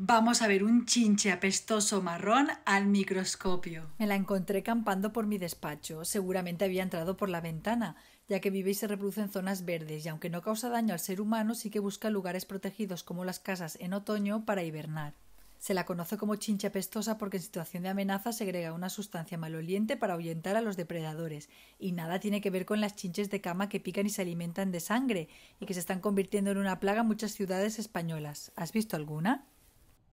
Vamos a ver un chinche apestoso marrón al microscopio. Me la encontré campando por mi despacho. Seguramente había entrado por la ventana, ya que vive y se reproduce en zonas verdes y aunque no causa daño al ser humano, sí que busca lugares protegidos como las casas en otoño para hibernar. Se la conoce como chinche apestosa porque en situación de amenaza segrega una sustancia maloliente para ahuyentar a los depredadores, y nada tiene que ver con las chinches de cama que pican y se alimentan de sangre, y que se están convirtiendo en una plaga en muchas ciudades españolas. ¿Has visto alguna?